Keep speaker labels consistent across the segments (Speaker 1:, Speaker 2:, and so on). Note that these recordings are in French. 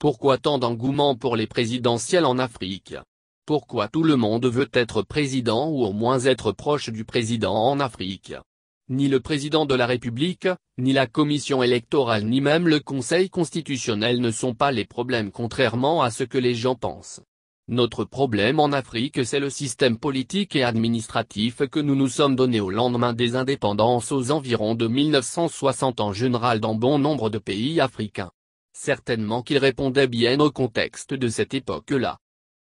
Speaker 1: Pourquoi tant d'engouement pour les présidentielles en Afrique Pourquoi tout le monde veut être président ou au moins être proche du président en Afrique Ni le président de la République, ni la commission électorale ni même le Conseil constitutionnel ne sont pas les problèmes contrairement à ce que les gens pensent. Notre problème en Afrique c'est le système politique et administratif que nous nous sommes donné au lendemain des indépendances aux environs de 1960 en général dans bon nombre de pays africains certainement qu'il répondait bien au contexte de cette époque-là.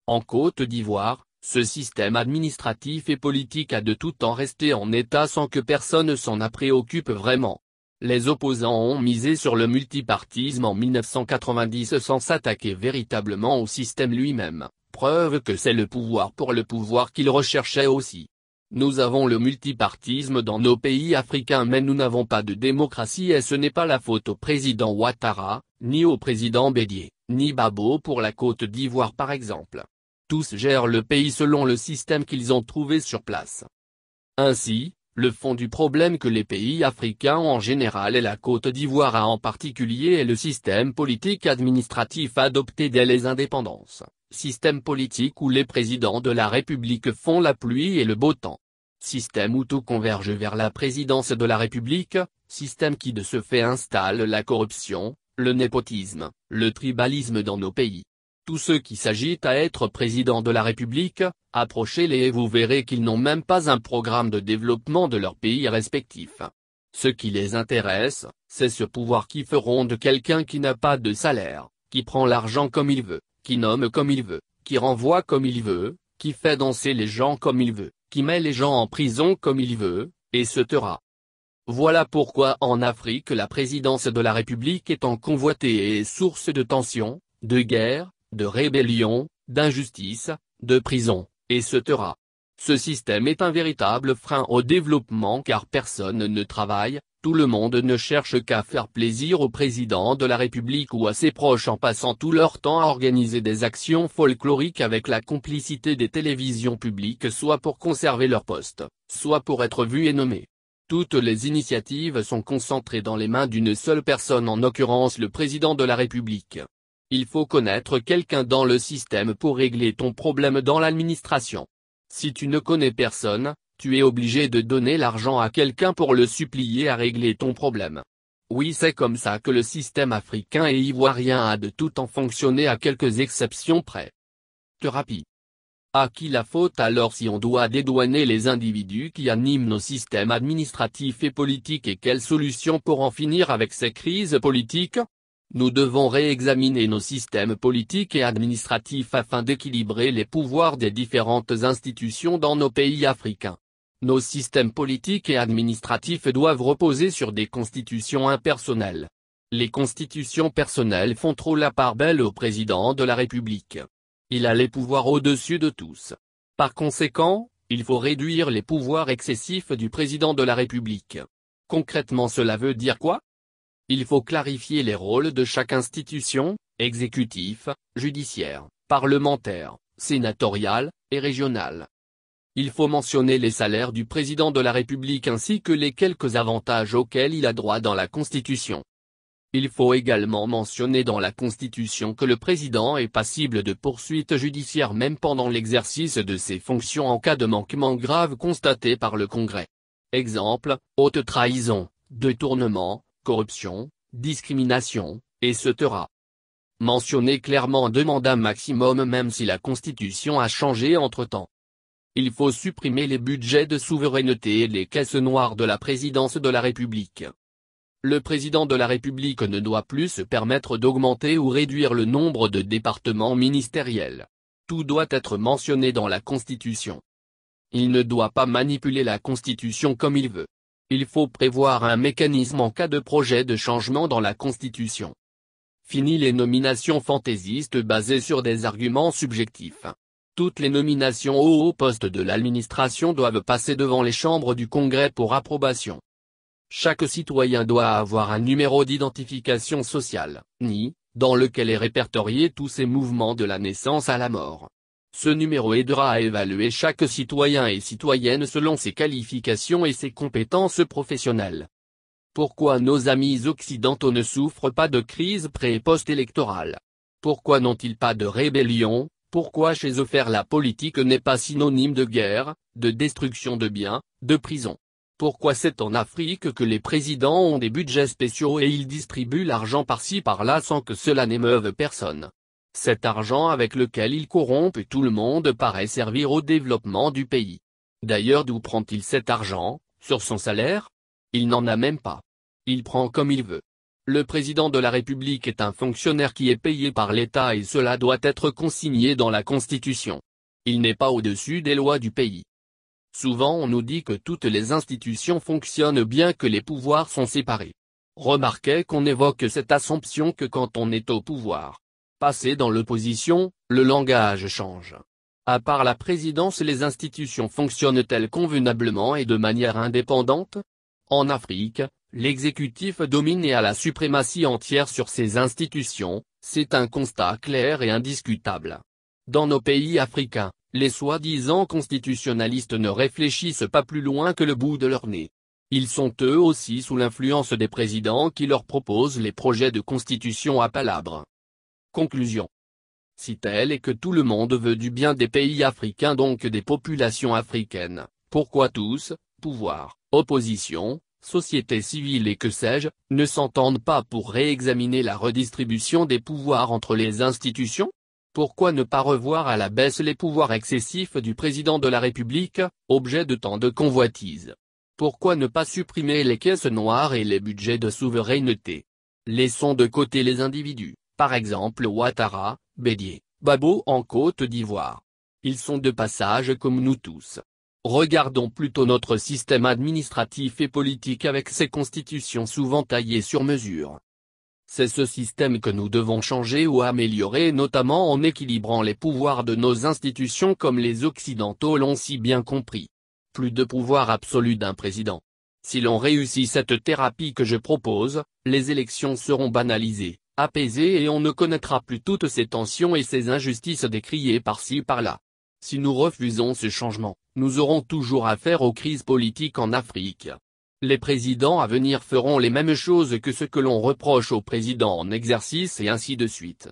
Speaker 1: En Côte d'Ivoire, ce système administratif et politique a de tout temps resté en état sans que personne s'en a préoccupe vraiment. Les opposants ont misé sur le multipartisme en 1990 sans s'attaquer véritablement au système lui-même, preuve que c'est le pouvoir pour le pouvoir qu'ils recherchaient aussi. Nous avons le multipartisme dans nos pays africains mais nous n'avons pas de démocratie et ce n'est pas la faute au président Ouattara, ni au président Bédier, ni Babo pour la Côte d'Ivoire par exemple. Tous gèrent le pays selon le système qu'ils ont trouvé sur place. Ainsi, le fond du problème que les pays africains en général et la Côte d'Ivoire a en particulier est le système politique administratif adopté dès les indépendances système politique où les présidents de la République font la pluie et le beau temps système où tout converge vers la présidence de la République, système qui de ce fait installe la corruption, le népotisme, le tribalisme dans nos pays. Tous ceux qui s'agitent à être président de la République, approchez-les et vous verrez qu'ils n'ont même pas un programme de développement de leur pays respectif. Ce qui les intéresse, c'est ce pouvoir qui feront de quelqu'un qui n'a pas de salaire, qui prend l'argent comme il veut, qui nomme comme il veut, qui renvoie comme il veut, qui fait danser les gens comme il veut, qui met les gens en prison comme il veut, et se tera Voilà pourquoi en Afrique la présidence de la République est en convoitée et est source de tensions, de guerres, de rébellions, d'injustices, de prisons, et se tera Ce système est un véritable frein au développement car personne ne travaille, tout le monde ne cherche qu'à faire plaisir au président de la République ou à ses proches en passant tout leur temps à organiser des actions folkloriques avec la complicité des télévisions publiques soit pour conserver leur poste, soit pour être vu et nommé. Toutes les initiatives sont concentrées dans les mains d'une seule personne en l'occurrence le président de la République. Il faut connaître quelqu'un dans le système pour régler ton problème dans l'administration. Si tu ne connais personne, tu es obligé de donner l'argent à quelqu'un pour le supplier à régler ton problème. Oui c'est comme ça que le système africain et ivoirien a de tout en fonctionné à quelques exceptions près. Thérapie. À qui la faute alors si on doit dédouaner les individus qui animent nos systèmes administratifs et politiques et quelle solution pour en finir avec ces crises politiques Nous devons réexaminer nos systèmes politiques et administratifs afin d'équilibrer les pouvoirs des différentes institutions dans nos pays africains. Nos systèmes politiques et administratifs doivent reposer sur des constitutions impersonnelles. Les constitutions personnelles font trop la part belle au président de la République. Il a les pouvoirs au-dessus de tous. Par conséquent, il faut réduire les pouvoirs excessifs du président de la République. Concrètement cela veut dire quoi Il faut clarifier les rôles de chaque institution, exécutif, judiciaire, parlementaire, sénatoriale, et régionale. Il faut mentionner les salaires du président de la République ainsi que les quelques avantages auxquels il a droit dans la Constitution. Il faut également mentionner dans la Constitution que le président est passible de poursuites judiciaires même pendant l'exercice de ses fonctions en cas de manquement grave constaté par le Congrès. Exemple, haute trahison, détournement, corruption, discrimination, etc. Mentionner clairement deux mandats maximum même si la Constitution a changé entre-temps. Il faut supprimer les budgets de souveraineté et les caisses noires de la présidence de la République. Le président de la République ne doit plus se permettre d'augmenter ou réduire le nombre de départements ministériels. Tout doit être mentionné dans la Constitution. Il ne doit pas manipuler la Constitution comme il veut. Il faut prévoir un mécanisme en cas de projet de changement dans la Constitution. Fini les nominations fantaisistes basées sur des arguments subjectifs. Toutes les nominations aux haut postes de l'administration doivent passer devant les chambres du Congrès pour approbation. Chaque citoyen doit avoir un numéro d'identification sociale, NI, dans lequel est répertorié tous ses mouvements de la naissance à la mort. Ce numéro aidera à évaluer chaque citoyen et citoyenne selon ses qualifications et ses compétences professionnelles. Pourquoi nos amis occidentaux ne souffrent pas de crise pré- et post-électorale Pourquoi n'ont-ils pas de rébellion, pourquoi chez eux faire la politique n'est pas synonyme de guerre, de destruction de biens, de prison Pourquoi c'est en Afrique que les présidents ont des budgets spéciaux et ils distribuent l'argent par-ci par-là sans que cela n'émeuve personne Cet argent avec lequel ils corrompent tout le monde paraît servir au développement du pays. D'ailleurs d'où prend-il cet argent, sur son salaire Il n'en a même pas. Il prend comme il veut. Le président de la République est un fonctionnaire qui est payé par l'État et cela doit être consigné dans la Constitution. Il n'est pas au-dessus des lois du pays. Souvent on nous dit que toutes les institutions fonctionnent bien que les pouvoirs sont séparés. Remarquez qu'on évoque cette assumption que quand on est au pouvoir. Passé dans l'opposition, le langage change. À part la présidence les institutions fonctionnent-elles convenablement et de manière indépendante en Afrique, l'exécutif domine et a la suprématie entière sur ses institutions, c'est un constat clair et indiscutable. Dans nos pays africains, les soi-disant constitutionnalistes ne réfléchissent pas plus loin que le bout de leur nez. Ils sont eux aussi sous l'influence des présidents qui leur proposent les projets de constitution à palabre. Conclusion. Si tel est que tout le monde veut du bien des pays africains donc des populations africaines, pourquoi tous, pouvoir, opposition, société civile et que sais-je, ne s'entendent pas pour réexaminer la redistribution des pouvoirs entre les institutions Pourquoi ne pas revoir à la baisse les pouvoirs excessifs du président de la République, objet de tant de convoitises Pourquoi ne pas supprimer les caisses noires et les budgets de souveraineté Laissons de côté les individus, par exemple Ouattara, Bédier, Babo en Côte d'Ivoire. Ils sont de passage comme nous tous regardons plutôt notre système administratif et politique avec ses constitutions souvent taillées sur mesure. C'est ce système que nous devons changer ou améliorer notamment en équilibrant les pouvoirs de nos institutions comme les Occidentaux l'ont si bien compris. Plus de pouvoir absolu d'un président. Si l'on réussit cette thérapie que je propose, les élections seront banalisées, apaisées et on ne connaîtra plus toutes ces tensions et ces injustices décriées par-ci par-là. Si nous refusons ce changement, nous aurons toujours affaire aux crises politiques en Afrique. Les présidents à venir feront les mêmes choses que ce que l'on reproche aux présidents en exercice et ainsi de suite.